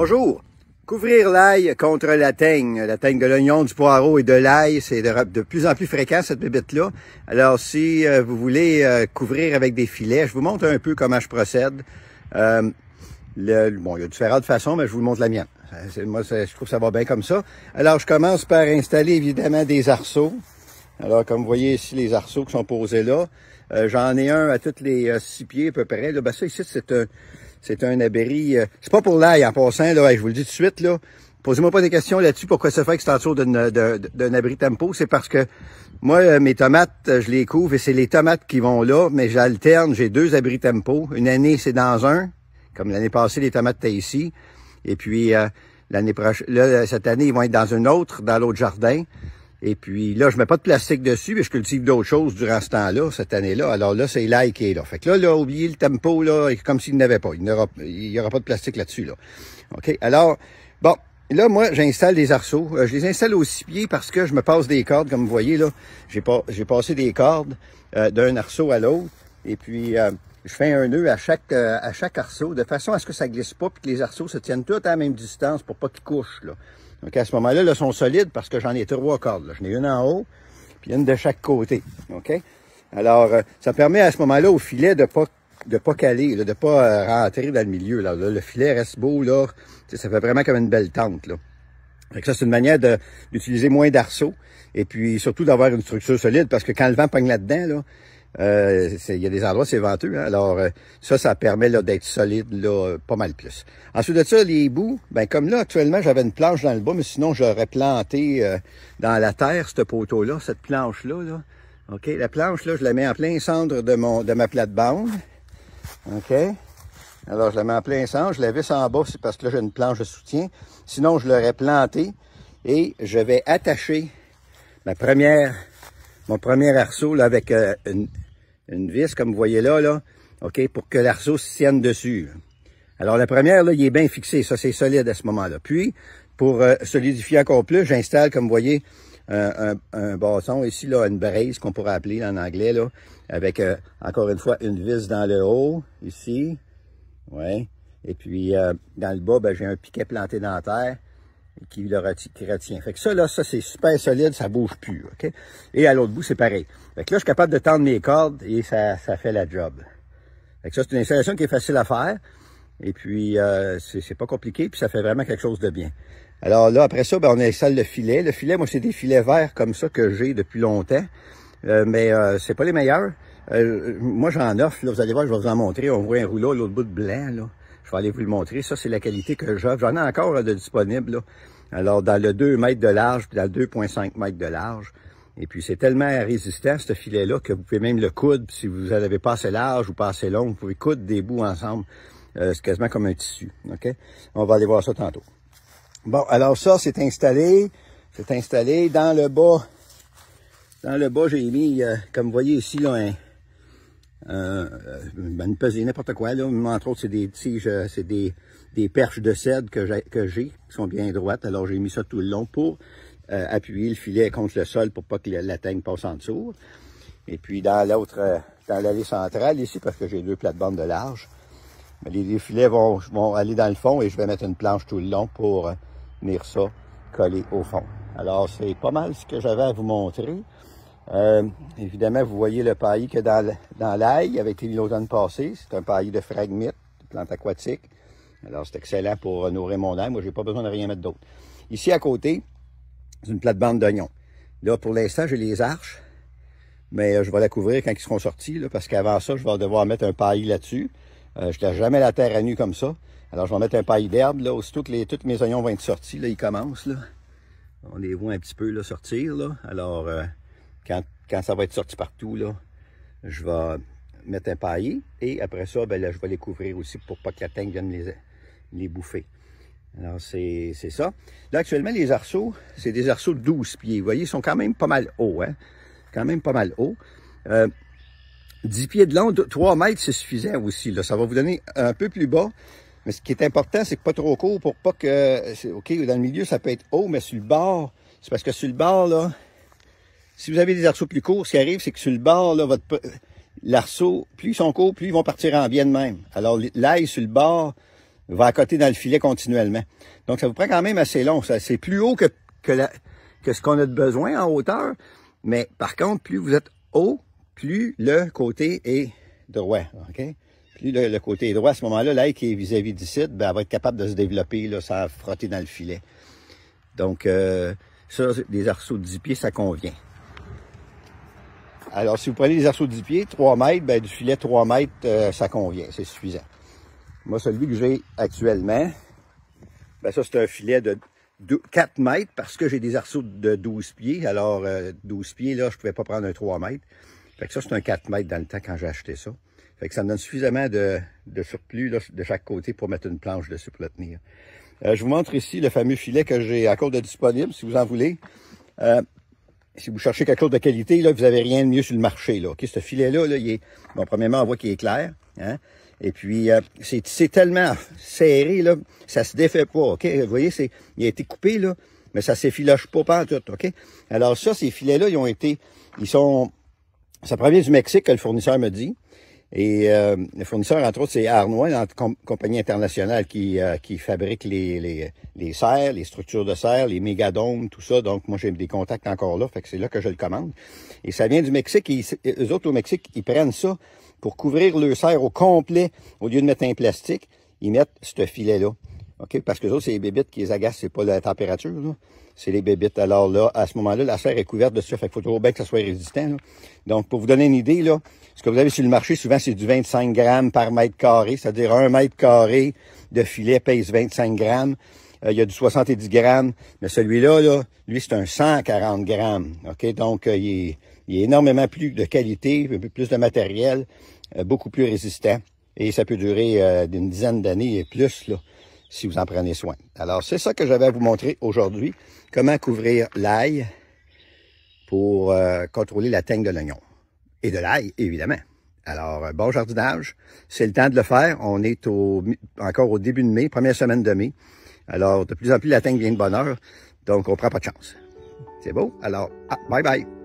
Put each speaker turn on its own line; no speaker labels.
Bonjour. Couvrir l'ail contre la teigne. La teigne de l'oignon, du poireau et de l'ail, c'est de, plus en plus fréquent, cette bébête-là. Alors, si euh, vous voulez euh, couvrir avec des filets, je vous montre un peu comment je procède. Euh, le, bon, il y a différentes façons, mais je vous montre la mienne. Moi, je trouve ça va bien comme ça. Alors, je commence par installer, évidemment, des arceaux. Alors, comme vous voyez ici, les arceaux qui sont posés là. J'en ai un à toutes les six pieds, à peu près. Là, ben, ça, ici, c'est un c'est un abri. Euh, c'est pas pour l'ail en passant, là, je vous le dis tout de suite, là. Posez-moi pas des questions là-dessus pourquoi ça fait que c'est en dessous d'un abri tempo. C'est parce que moi, euh, mes tomates, euh, je les couvre et c'est les tomates qui vont là, mais j'alterne, j'ai deux abris tempo. Une année, c'est dans un, comme l'année passée, les tomates étaient ici. Et puis l'année prochaine, cette année, ils vont être dans une autre, dans l'autre jardin. Et puis là, je mets pas de plastique dessus, mais je cultive d'autres choses durant ce temps-là, cette année-là. Alors là, c'est l'ail qui est là. Fait que là, là, oubliez le tempo, là, comme s'il n'avait pas. Il n'y aura, pas de plastique là-dessus, là. OK? Alors, bon, là, moi, j'installe des arceaux. Euh, je les installe au six pieds parce que je me passe des cordes, comme vous voyez, là. J'ai pas, j'ai passé des cordes euh, d'un arceau à l'autre. Et puis, euh, je fais un nœud à chaque, euh, à chaque arceau de façon à ce que ça glisse pas puis que les arceaux se tiennent tous à la même distance pour pas qu'ils couchent. Là. Donc à ce moment-là, là, sont solides parce que j'en ai trois cordes. J'en ai une en haut puis une de chaque côté. OK? Alors, euh, ça permet à ce moment-là au filet de pas de pas caler, de pas euh, rentrer dans le milieu. le filet reste beau, là. Ça fait vraiment comme une belle tente. ça, c'est une manière d'utiliser moins d'arceaux et puis surtout d'avoir une structure solide parce que quand le vent pogne là-dedans, là, euh, il y a des endroits, c'est venteux. Hein. Alors, euh, ça, ça permet d'être solide pas mal plus. Ensuite de ça, les bouts, ben comme là, actuellement, j'avais une planche dans le bas, mais sinon, j'aurais planté euh, dans la terre ce poteau-là, cette planche-là. OK? La planche, là, je la mets en plein centre de, ma plate-bande. OK? Alors, je la mets en plein centre. Je la visse en bas, c'est parce que là, j'ai une planche de soutien. Sinon, je l'aurais plantée et je vais attacher ma première mon premier arceau avec euh, une, vis, comme vous voyez là, là OK, pour que l'arceau se dessus. Alors, la première, là, il est bien fixé. Ça, c'est solide à ce moment-là. Puis, pour euh, solidifier encore plus, j'installe, comme vous voyez, un, bâton ici, là, une brise, qu'on pourrait appeler en anglais, là, avec, euh, encore une fois, une vis dans le haut, ici. Ouais. Et puis, dans le bas, ben, j'ai un piquet planté dans la terre qui le retient, Fait que ça, là, ça, c'est super solide, ça bouge plus, OK? Et à l'autre bout, c'est pareil. Fait que là, je suis capable de tendre mes cordes et ça, ça fait la job. Fait que ça, c'est une installation qui est facile à faire. Et puis, euh, c'est pas compliqué, puis ça fait vraiment quelque chose de bien. Alors là, après ça, ben, on installe le filet. Le filet, moi, c'est des filets verts comme ça que j'ai depuis longtemps. Euh, mais euh, c'est pas les meilleurs. Euh, moi, j'en offre. Là, vous allez voir, je vais vous en montrer. On voit un rouleau l'autre bout de blanc, là. Je vais aller vous le montrer. Ça, c'est la qualité que j'ai. J'en ai encore de disponible. Là. Alors, dans le 2 mètres de large, puis dans le 2,5 mètres de large. Et puis, c'est tellement résistant, ce filet-là, que vous pouvez même le coudre. Si vous n'avez pas assez large ou pas assez long, vous pouvez coudre des bouts ensemble. Euh, c'est quasiment comme un tissu. OK? On va aller voir ça tantôt. Bon, alors ça, c'est installé. C'est installé. Dans le bas, dans le bas, j'ai mis, euh, comme vous voyez ici, là, un, euh, ben, une pesée, n'importe quoi. Là. Entre autres, c'est des tiges, c'est des, perches de cèdre que j'ai, qui sont bien droites. Alors, j'ai mis ça tout le long pour euh, appuyer le filet contre le sol pour pas que la, teigne passe en dessous. Et puis, dans l'autre, euh, dans l'allée centrale ici, parce que j'ai deux plates-bandes de large, les, filets vont, vont aller dans le fond et je vais mettre une planche tout le long pour venir ça coller au fond. Alors, c'est pas mal ce que j'avais à vous montrer. Euh, évidemment, vous voyez le paillis que dans, dans l'ail avec les l'automne passé. C'est un paillis de fragmites, de plantes aquatiques. Alors, c'est excellent pour euh, nourrir mon ail. Moi, j'ai pas besoin de rien mettre d'autre. Ici, à côté, c'est une plate-bande d'oignons. Là, pour l'instant, j'ai les arches, mais euh, je vais la couvrir quand ils seront sortis, parce qu'avant ça, je vais devoir mettre un paillis là-dessus. Euh, je ne laisse jamais la terre à nu comme ça. Alors, je vais mettre un paillis d'herbe, là, aussitôt toutes les, mes oignons vont être sortis, là, ils commencent, là. On les voit un petit peu, là, sortir, Alors, euh, quand, ça va être sorti partout, là, je vais mettre un paillis et après ça, ben je vais les couvrir aussi pour pas que la teigne vienne les, les bouffer. Alors, c'est ça. Là, actuellement, les arceaux, c'est des arceaux de 12 pieds. Vous voyez, ils sont quand même pas mal hauts, hein? Quand même pas mal hauts. 10 euh, pieds de long, 3 mètres, c'est suffisant aussi. Là. Ça va vous donner un peu plus bas. Mais ce qui est important, c'est que pas trop court pour pas que... OK, dans le milieu, ça peut être haut, mais sur le bord, c'est parce que sur le bord, là, si vous avez des arceaux plus courts, ce qui arrive, c'est que sur le bord, votre l'arceau, plus ils sont courts, plus ils vont partir en bien de même. Alors, l'ail sur le bord va côté dans le filet continuellement. Donc, ça vous prend quand même assez long. C'est plus haut que, que, que ce qu'on a de besoin en hauteur. Mais par contre, plus vous êtes haut, plus le côté est droit. OK? Plus le, côté est droit, à ce moment-là, l'ail qui est vis-à-vis site ben, elle va être capable de se développer là, va frotter dans le filet. Donc, euh, ça, des arceaux de 10 pieds, ça convient. Alors, si vous prenez des arceaux de 10 pieds, 3 mètres, ben, du filet 3 mètres, euh, ça convient, c'est suffisant. Moi, celui que j'ai actuellement, ben, ça, c'est un filet de 4 mètres parce que j'ai des arceaux de 12 pieds. Alors, 12 euh, pieds, là, je pouvais pas prendre un 3 mètres. Fait que ça, c'est un 4 mètres dans le temps quand j'ai acheté ça. Fait que ça me donne suffisamment de, de surplus de chaque côté pour mettre une planche dessus pour le tenir. Euh, je vous montre ici le fameux filet que j'ai à encore de disponible, si vous en voulez. Euh, si vous cherchez quelque chose de qualité, là, vous n'avez rien de mieux sur le marché. Là. Ce filet-là, là, il est. Bon, premièrement, on voit qu'il est clair. Hein? Et puis, euh, c'est tellement serré, là, ça se défait pas, OK? Vous voyez, c'est, il a été coupé, là, mais ça s'effiloche pas tout, OK? Alors ça, ces filets-là, ils ont été, ils sont, ça provient du Mexique, que le fournisseur me dit. Et euh, le fournisseur, entre autres, c'est Arnois, une compagnie internationale qui, euh, fabrique les, serres, les structures de serres, les mégadomes, tout ça. Donc, moi, j'ai des contacts encore là, fait que c'est là que je le commande. Et ça vient du Mexique. Et eux autres, au Mexique, ils prennent ça pour couvrir le serre au complet. Au lieu de mettre un plastique, ils mettent ce filet-là. OK? Parce que ça, c'est les bébites qui les agacent, c'est pas la température, C'est les bébites. Alors là, à ce moment-là, la serre est couverte de ça, fait qu'il faut toujours bien que ça soit résistant, Donc, pour vous donner une idée, là, ce que vous avez sur le marché, souvent, c'est du 25 grammes par mètre carré, c'est-à-dire un mètre carré de filet pèse 25 grammes. Euh, il y a du 70 grammes, mais celui-là, là, lui, c'est un 140 grammes, OK? Donc, euh, il, est, il, énormément plus de qualité, plus de matériel, euh, beaucoup plus résistant. Et ça peut durer d'une dizaine d'années et plus, là si vous en prenez soin. Alors, c'est ça que j'avais à vous montrer aujourd'hui, comment couvrir l'ail pour euh, contrôler la teigne de l'oignon. Et de l'ail, évidemment. Alors, euh, bon jardinage, c'est le temps de le faire. On est au, encore au début de mai, première semaine de mai. Alors, de plus en plus, la teigne vient de bonheur, donc on prend pas de chance. C'est beau? Alors, ah, bye bye!